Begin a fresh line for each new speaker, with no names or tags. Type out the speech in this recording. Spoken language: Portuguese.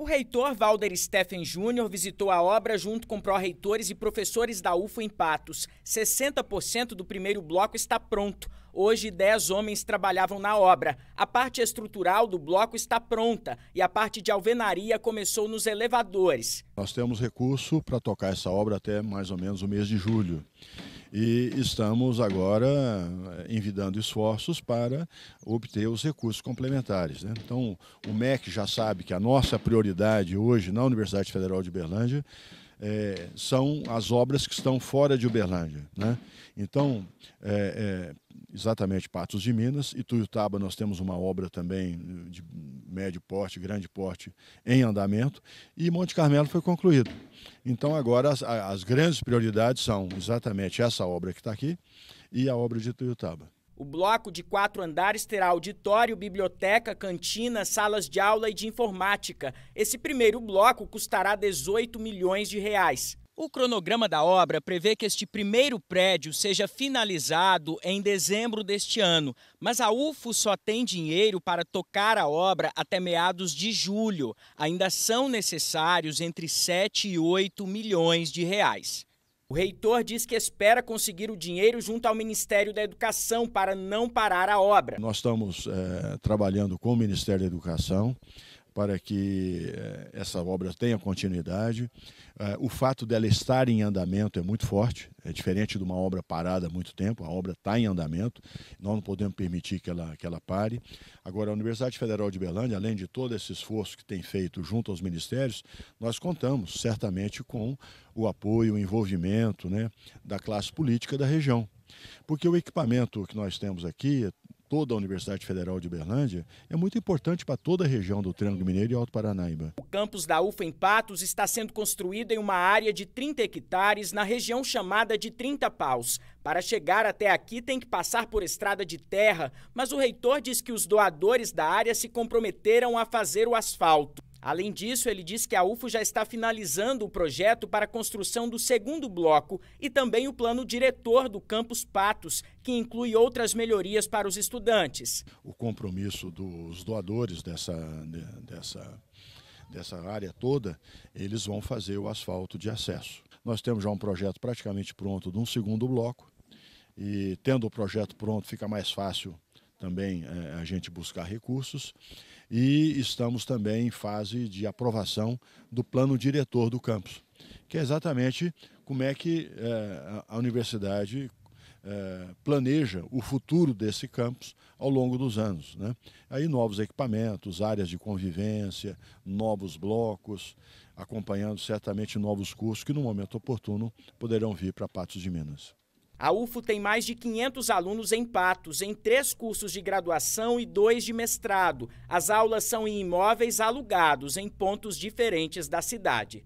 O reitor Valder Steffen Júnior visitou a obra junto com pró-reitores e professores da UFO em Patos. 60% do primeiro bloco está pronto. Hoje, 10 homens trabalhavam na obra. A parte estrutural do bloco está pronta e a parte de alvenaria começou nos elevadores.
Nós temos recurso para tocar essa obra até mais ou menos o mês de julho e estamos agora eh, envidando esforços para obter os recursos complementares. Né? Então, o MEC já sabe que a nossa prioridade hoje na Universidade Federal de Uberlândia é, são as obras que estão fora de Uberlândia. Né? Então, é, é, Exatamente, Patos de Minas. E Tuiutaba nós temos uma obra também de médio porte, grande porte, em andamento. E Monte Carmelo foi concluído. Então agora as, as grandes prioridades são exatamente essa obra que está aqui e a obra de Tuiutaba.
O bloco de quatro andares terá auditório, biblioteca, cantina, salas de aula e de informática. Esse primeiro bloco custará 18 milhões de reais. O cronograma da obra prevê que este primeiro prédio seja finalizado em dezembro deste ano, mas a UFO só tem dinheiro para tocar a obra até meados de julho. Ainda são necessários entre 7 e 8 milhões de reais. O reitor diz que espera conseguir o dinheiro junto ao Ministério da Educação para não parar a obra.
Nós estamos é, trabalhando com o Ministério da Educação para que eh, essa obra tenha continuidade. Eh, o fato dela estar em andamento é muito forte, é diferente de uma obra parada há muito tempo, a obra está em andamento, nós não podemos permitir que ela, que ela pare. Agora, a Universidade Federal de Berlândia, além de todo esse esforço que tem feito junto aos ministérios, nós contamos certamente com o apoio, o envolvimento né, da classe política da região. Porque o equipamento que nós temos aqui toda a Universidade Federal de Uberlândia é muito importante para toda a região do Triângulo Mineiro e Alto Paranaíba. O
campus da UFA em Patos está sendo construído em uma área de 30 hectares na região chamada de 30 Paus. Para chegar até aqui tem que passar por estrada de terra, mas o reitor diz que os doadores da área se comprometeram a fazer o asfalto. Além disso, ele diz que a UFO já está finalizando o projeto para a construção do segundo bloco e também o plano diretor do campus Patos, que inclui outras melhorias para os estudantes.
O compromisso dos doadores dessa, dessa, dessa área toda, eles vão fazer o asfalto de acesso. Nós temos já um projeto praticamente pronto de um segundo bloco e, tendo o projeto pronto, fica mais fácil também é, a gente buscar recursos. E estamos também em fase de aprovação do plano diretor do campus, que é exatamente como é que é, a universidade é, planeja o futuro desse campus ao longo dos anos. Né? Aí novos equipamentos, áreas de convivência, novos blocos, acompanhando certamente novos cursos que no momento oportuno poderão vir para Patos de Minas.
A UFO tem mais de 500 alunos em Patos, em três cursos de graduação e dois de mestrado. As aulas são em imóveis alugados em pontos diferentes da cidade.